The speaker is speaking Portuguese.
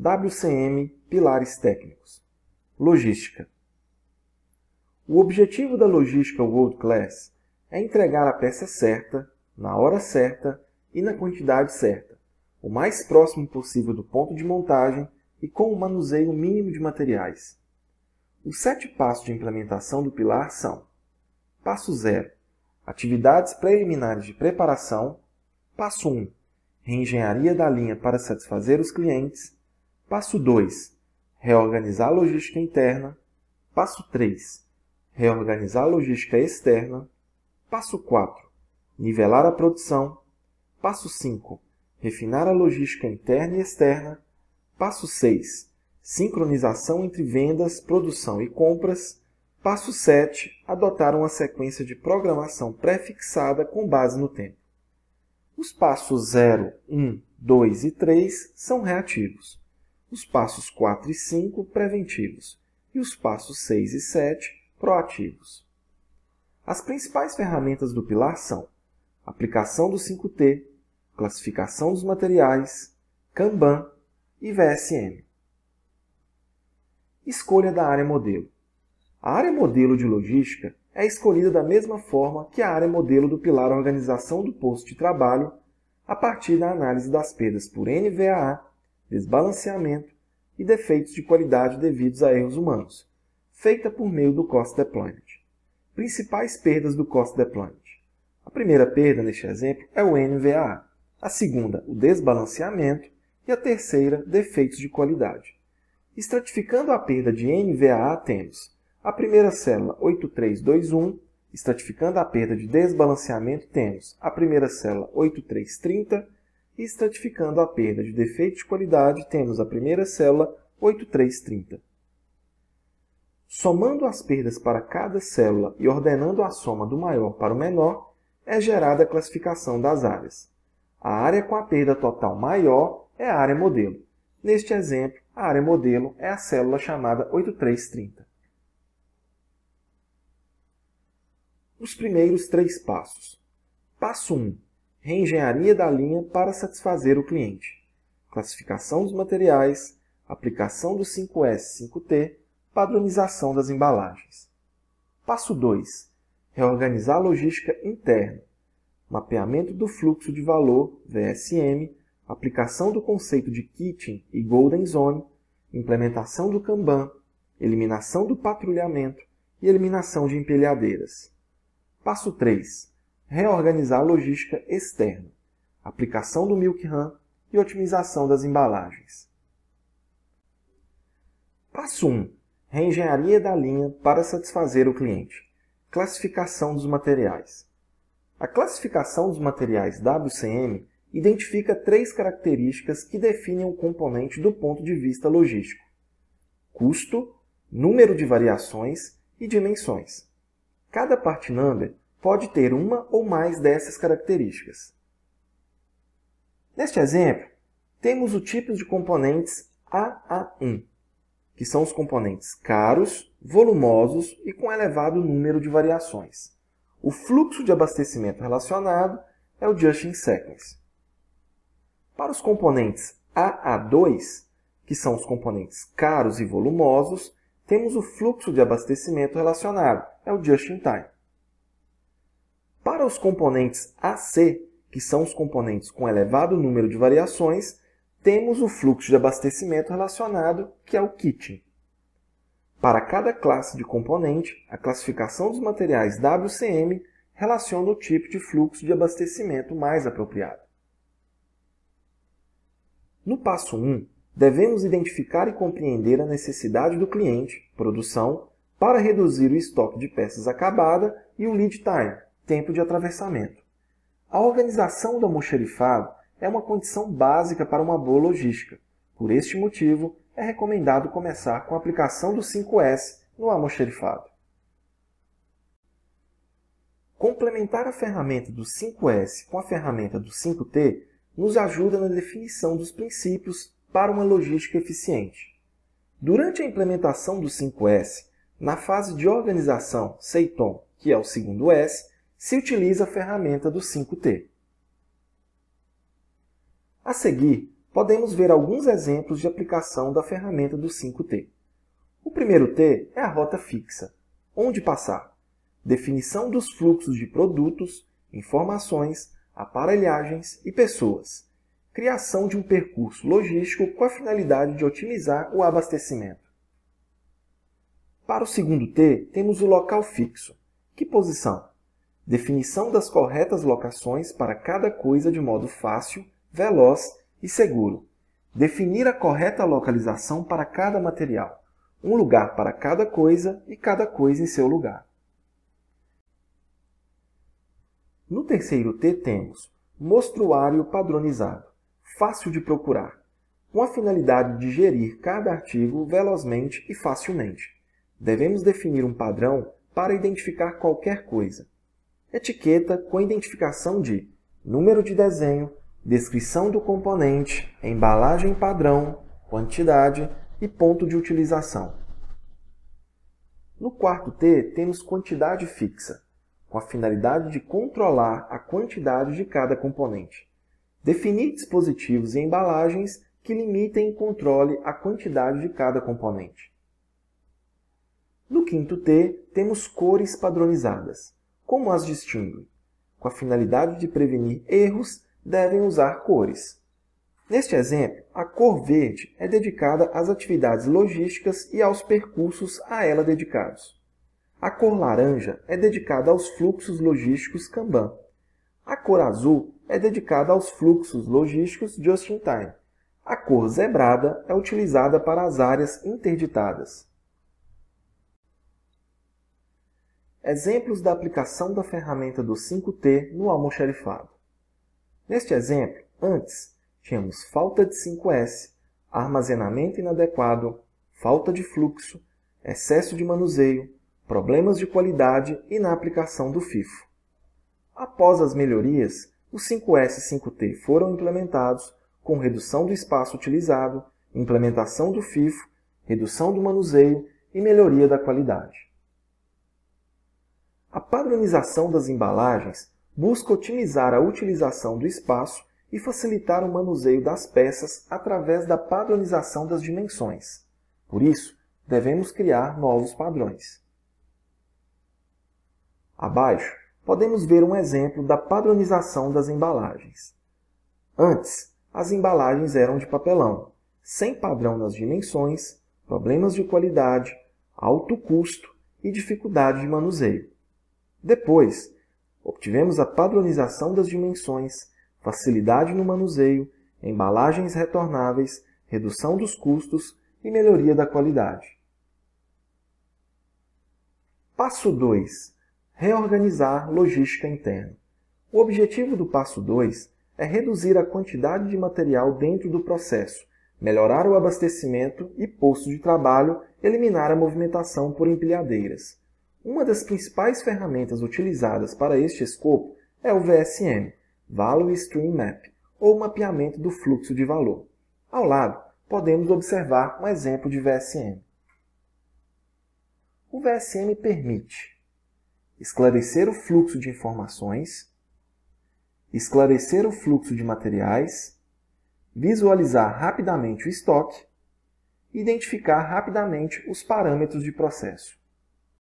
WCM Pilares Técnicos. Logística. O objetivo da logística World Class é entregar a peça certa, na hora certa e na quantidade certa, o mais próximo possível do ponto de montagem e com o manuseio mínimo de materiais. Os sete passos de implementação do pilar são: Passo 0 Atividades preliminares de preparação. Passo 1 um, Reengenharia da linha para satisfazer os clientes. Passo 2. Reorganizar a logística interna. Passo 3. Reorganizar a logística externa. Passo 4. Nivelar a produção. Passo 5. Refinar a logística interna e externa. Passo 6. Sincronização entre vendas, produção e compras. Passo 7. Adotar uma sequência de programação pré-fixada com base no tempo. Os passos 0, 1, 2 e 3 são reativos os passos 4 e 5 preventivos e os passos 6 e 7 proativos. As principais ferramentas do pilar são aplicação do 5T, classificação dos materiais, Kanban e VSM. Escolha da área modelo. A área modelo de logística é escolhida da mesma forma que a área modelo do pilar organização do posto de trabalho, a partir da análise das perdas por NVAA desbalanceamento e defeitos de qualidade devidos a erros humanos, feita por meio do Cost Deployment. Principais perdas do Cost Deployment. A primeira perda neste exemplo é o NVAA, a segunda, o desbalanceamento, e a terceira, defeitos de qualidade. Estratificando a perda de NVAA, temos a primeira célula 8321, estratificando a perda de desbalanceamento, temos a primeira célula 8330, e estratificando a perda de defeito de qualidade, temos a primeira célula 8330. Somando as perdas para cada célula e ordenando a soma do maior para o menor, é gerada a classificação das áreas. A área com a perda total maior é a área modelo. Neste exemplo, a área modelo é a célula chamada 8330. Os primeiros três passos. Passo 1 reengenharia da linha para satisfazer o cliente, classificação dos materiais, aplicação do 5S 5T, padronização das embalagens. Passo 2. Reorganizar a logística interna. Mapeamento do fluxo de valor, VSM, aplicação do conceito de Kitchen e Golden Zone, implementação do Kanban, eliminação do patrulhamento e eliminação de empilhadeiras. Passo 3 reorganizar a logística externa, aplicação do Milk Run e otimização das embalagens. Passo 1. Reengenharia da linha para satisfazer o cliente. Classificação dos materiais. A classificação dos materiais WCM identifica três características que definem um componente do ponto de vista logístico: custo, número de variações e dimensões. Cada part number pode ter uma ou mais dessas características. Neste exemplo, temos o tipo de componentes AA1, que são os componentes caros, volumosos e com elevado número de variações. O fluxo de abastecimento relacionado é o Just-in Sequence. Para os componentes AA2, que são os componentes caros e volumosos, temos o fluxo de abastecimento relacionado, é o Just-in-Time. Para os componentes AC, que são os componentes com elevado número de variações, temos o fluxo de abastecimento relacionado, que é o kitting. Para cada classe de componente, a classificação dos materiais WCM relaciona o tipo de fluxo de abastecimento mais apropriado. No passo 1, devemos identificar e compreender a necessidade do cliente, produção, para reduzir o estoque de peças acabada e o lead time, tempo de atravessamento. A organização do almoxerifado é uma condição básica para uma boa logística. Por este motivo, é recomendado começar com a aplicação do 5S no almoxerifado. Complementar a ferramenta do 5S com a ferramenta do 5T nos ajuda na definição dos princípios para uma logística eficiente. Durante a implementação do 5S, na fase de organização, CEITOM, que é o segundo S, se utiliza a ferramenta do 5T. A seguir, podemos ver alguns exemplos de aplicação da ferramenta do 5T. O primeiro T é a rota fixa, onde passar, definição dos fluxos de produtos, informações, aparelhagens e pessoas, criação de um percurso logístico com a finalidade de otimizar o abastecimento. Para o segundo T, temos o local fixo. Que posição? definição das corretas locações para cada coisa de modo fácil, veloz e seguro, definir a correta localização para cada material, um lugar para cada coisa e cada coisa em seu lugar. No terceiro T temos mostruário padronizado, fácil de procurar, com a finalidade de gerir cada artigo velozmente e facilmente. Devemos definir um padrão para identificar qualquer coisa etiqueta com identificação de número de desenho, descrição do componente, embalagem padrão, quantidade e ponto de utilização. No quarto T, temos quantidade fixa, com a finalidade de controlar a quantidade de cada componente. Definir dispositivos e embalagens que limitem e controle a quantidade de cada componente. No quinto T, temos cores padronizadas, como as distingue? Com a finalidade de prevenir erros, devem usar cores. Neste exemplo, a cor verde é dedicada às atividades logísticas e aos percursos a ela dedicados. A cor laranja é dedicada aos fluxos logísticos Kanban. A cor azul é dedicada aos fluxos logísticos Just-in-Time. A cor zebrada é utilizada para as áreas interditadas. Exemplos da aplicação da ferramenta do 5T no almoxarifado. Neste exemplo, antes, tínhamos falta de 5S, armazenamento inadequado, falta de fluxo, excesso de manuseio, problemas de qualidade e na aplicação do FIFO. Após as melhorias, os 5S e 5T foram implementados com redução do espaço utilizado, implementação do FIFO, redução do manuseio e melhoria da qualidade. A padronização das embalagens busca otimizar a utilização do espaço e facilitar o manuseio das peças através da padronização das dimensões. Por isso, devemos criar novos padrões. Abaixo, podemos ver um exemplo da padronização das embalagens. Antes, as embalagens eram de papelão, sem padrão nas dimensões, problemas de qualidade, alto custo e dificuldade de manuseio. Depois, obtivemos a padronização das dimensões, facilidade no manuseio, embalagens retornáveis, redução dos custos e melhoria da qualidade. Passo 2. Reorganizar logística interna. O objetivo do passo 2 é reduzir a quantidade de material dentro do processo, melhorar o abastecimento e posto de trabalho, eliminar a movimentação por empilhadeiras. Uma das principais ferramentas utilizadas para este escopo é o VSM, Value Stream Map, ou mapeamento do fluxo de valor. Ao lado, podemos observar um exemplo de VSM. O VSM permite esclarecer o fluxo de informações, esclarecer o fluxo de materiais, visualizar rapidamente o estoque, identificar rapidamente os parâmetros de processo.